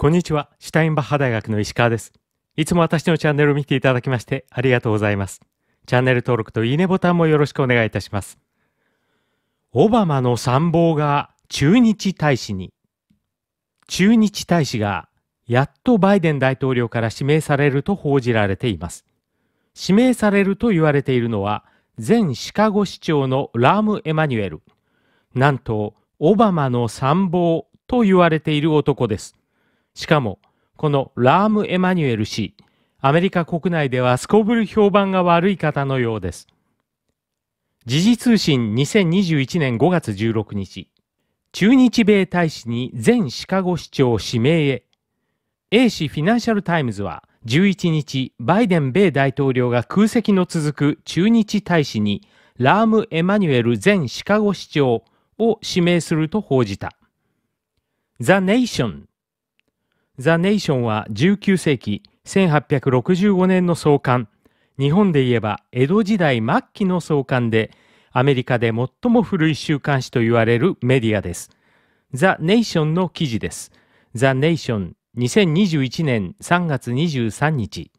こんにちは、シュタインバッハ大学の石川です。いつも私のチャンネルを見ていただきましてありがとうございます。チャンネル登録といいねボタンもよろしくお願いいたします。オバマの参謀が駐日大使に。駐日大使がやっとバイデン大統領から指名されると報じられています。指名されると言われているのは、前シカゴ市長のラーム・エマニュエル。なんと、オバマの参謀と言われている男です。しかも、このラーム・エマニュエル氏、アメリカ国内ではすこぶる評判が悪い方のようです。時事通信2021年5月16日、駐日米大使に全シカゴ市長指名へ。A 氏フィナンシャルタイムズは11日、バイデン米大統領が空席の続く駐日大使にラーム・エマニュエル前シカゴ市長を指名すると報じた。ザ・ネ t ションザ・ネイションは19世紀1865年の創刊日本で言えば江戸時代末期の創刊でアメリカで最も古い週刊誌と言われるメディアですザ・ネイションの記事ですザ・ネイション2021年3月23日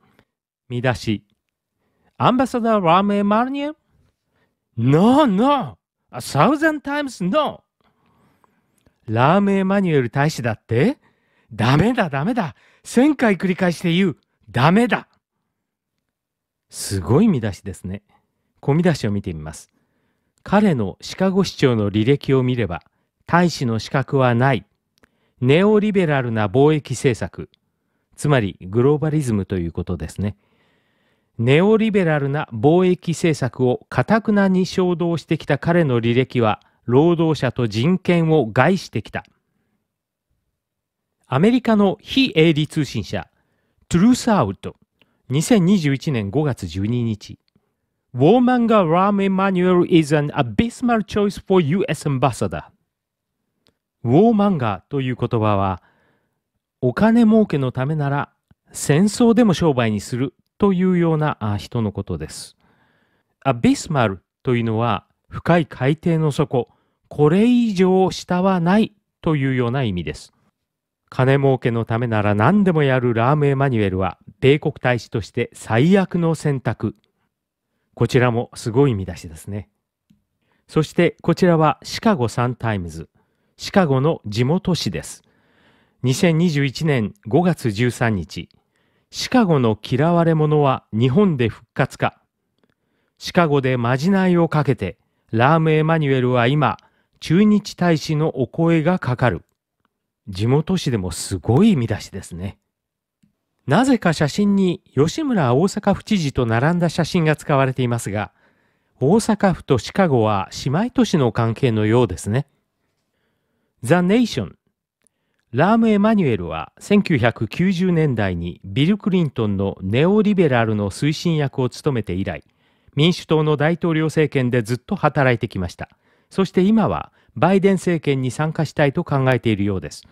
見出しアンバサダー・ラーム・エマルニエ No, no! A thousand times no! ラーム・エマニュエル大使だってダメだ、ダメだ。1000回繰り返して言う。ダメだ。すごい見出しですね。小見出しを見てみます。彼のシカゴ市長の履歴を見れば、大使の資格はない。ネオリベラルな貿易政策。つまりグローバリズムということですね。ネオリベラルな貿易政策をかたくなに衝動してきた彼の履歴は労働者と人権を害してきた。アメリカの非営利通信社、トゥルースアウト、2021年5月12日、w a r m ン n g e r Rahm Emanuel is an abysmal choice for US ambassador. ウォーマンガーという言葉は、お金儲けのためなら戦争でも商売にするというような人のことです。アビスマルというのは深い海底の底、これ以上下はないというような意味です。金儲けのためなら何でもやるラーム・エマニュエルは米国大使として最悪の選択。こちらもすごい見出しですね。そしてこちらはシカゴサンタイムズ、シカゴの地元紙です。2021年5月13日、シカゴの嫌われ者は日本で復活か。シカゴでまじないをかけて、ラーム・エマニュエルは今、駐日大使のお声がかかる。地元紙でもすごい見出しですね。なぜか写真に吉村大阪府知事と並んだ写真が使われていますが、大阪府とシカゴは姉妹都市の関係のようですね。The Nation ラーム・エマニュエルは1990年代にビル・クリントンのネオリベラルの推進役を務めて以来、民主党の大統領政権でずっと働いてきました。そして今はバイデン政権に参加したいと考えているようです。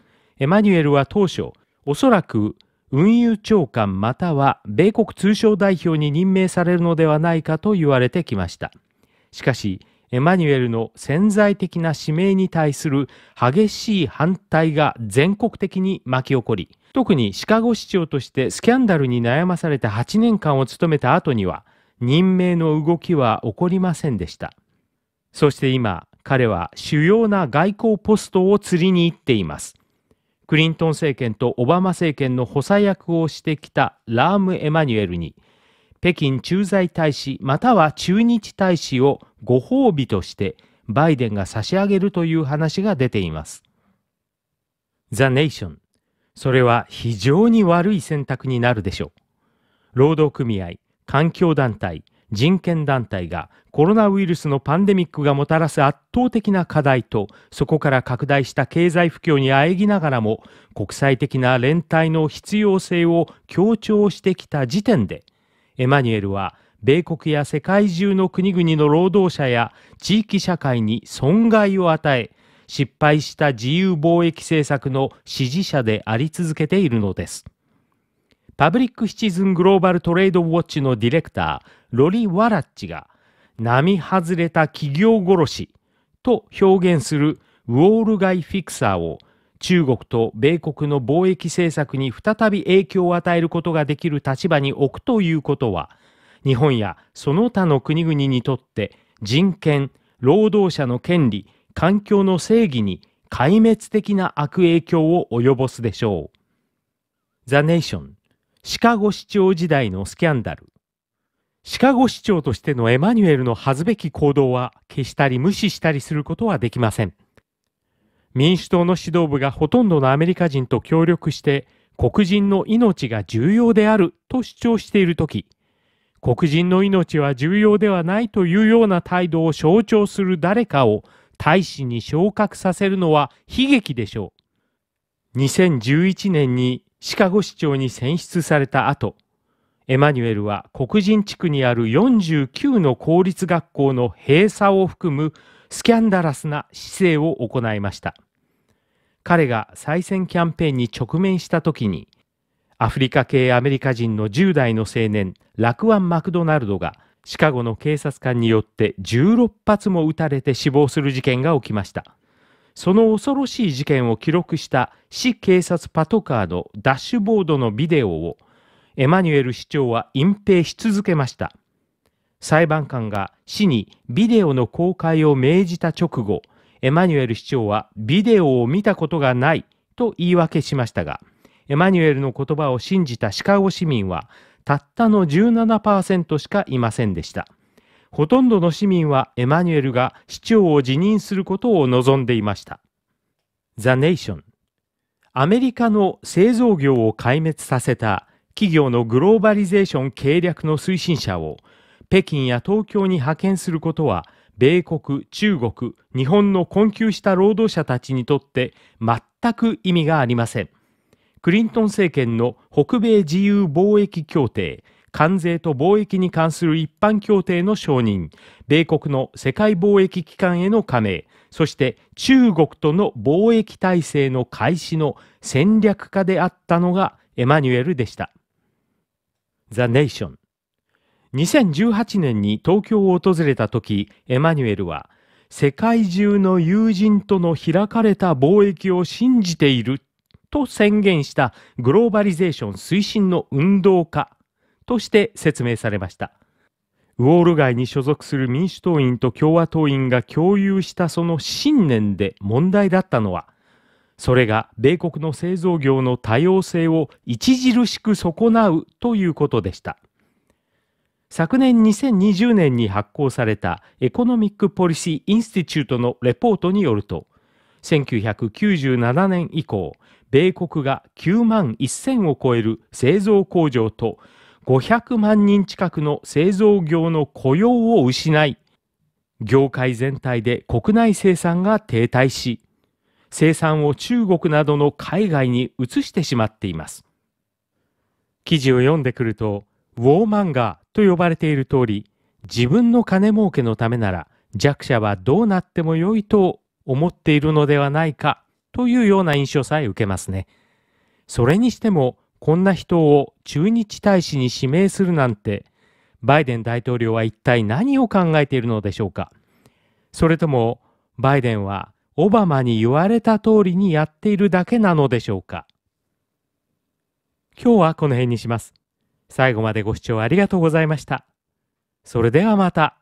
エマニュエルは当初、おそらく運輸長官または米国通商代表に任命されるのではないかと言われてきました。しかし、エマニュエルの潜在的な指名に対する激しい反対が全国的に巻き起こり、特にシカゴ市長としてスキャンダルに悩まされた8年間を務めた後には、任命の動きは起こりませんでした。そして今、彼は主要な外交ポストを釣りに行っています。クリントン政権とオバマ政権の補佐役をしてきたラーム・エマニュエルに北京駐在大使または駐日大使をご褒美としてバイデンが差し上げるという話が出ています。ザ・ネーションそれは非常に悪い選択になるでしょう。労働組合、環境団体、人権団体がコロナウイルスのパンデミックがもたらす圧倒的な課題とそこから拡大した経済不況にあえぎながらも国際的な連帯の必要性を強調してきた時点でエマニュエルは米国や世界中の国々の労働者や地域社会に損害を与え失敗した自由貿易政策の支持者であり続けているのです。パブリックシチズングローバルトレードウォッチのディレクター、ロリ・ワラッチが、並外れた企業殺しと表現するウォール街フィクサーを中国と米国の貿易政策に再び影響を与えることができる立場に置くということは、日本やその他の国々にとって人権、労働者の権利、環境の正義に壊滅的な悪影響を及ぼすでしょう。The Nation シカゴ市長時代のスキャンダルシカゴ市長としてのエマニュエルの恥ずべき行動は決したり無視したりすることはできません民主党の指導部がほとんどのアメリカ人と協力して黒人の命が重要であると主張しているとき黒人の命は重要ではないというような態度を象徴する誰かを大使に昇格させるのは悲劇でしょう。2011年にシカゴ市長に選出された後、エマニュエルは黒人地区にある49の公立学校の閉鎖を含むスキャンダラスな姿勢を行いました。彼が再選キャンペーンに直面した時に、アフリカ系アメリカ人の10代の青年、ラクワン・マクドナルドがシカゴの警察官によって16発も撃たれて死亡する事件が起きました。その恐ろしい事件を記録した市警察パトカーのダッシュボードのビデオをエマニュエル市長は隠蔽し続けました。裁判官が市にビデオの公開を命じた直後、エマニュエル市長はビデオを見たことがないと言い訳しましたが、エマニュエルの言葉を信じたシカゴ市民はたったの17%しかいませんでした。ほとんどの市民はエマニュエルが市長を辞任することを望んでいました。ザ・ネーションアメリカの製造業を壊滅させた企業のグローバリゼーション計略の推進者を北京や東京に派遣することは米国、中国、日本の困窮した労働者たちにとって全く意味がありません。クリントン政権の北米自由貿易協定関税と貿易に関する一般協定の承認、米国の世界貿易機関への加盟、そして中国との貿易体制の開始の戦略家であったのがエマニュエルでした。The Nation 2018年に東京を訪れた時、エマニュエルは、世界中の友人との開かれた貿易を信じていると宣言したグローバリゼーション推進の運動家として説明されました。ウォール街に所属する民主党員と共和党員が共有したその信念で問題だったのは、それが米国の製造業の多様性を著しく損なうということでした。昨年2020年に発行されたエコノミック・ポリシー・インスティチュートのレポートによると、1997年以降、米国が9万1000を超える製造工場と500万人近くの製造業の雇用を失い、業界全体で国内生産が停滞し、生産を中国などの海外に移してしまっています。記事を読んでくると、ウォーマンガーと呼ばれている通り、自分の金儲けのためなら弱者はどうなってもよいと思っているのではないかというような印象さえ受けますね。それにしてもこんな人を駐日大使に指名するなんて、バイデン大統領は一体何を考えているのでしょうか。それとも、バイデンはオバマに言われた通りにやっているだけなのでしょうか。今日はこの辺にします。最後までご視聴ありがとうございました。それではまた。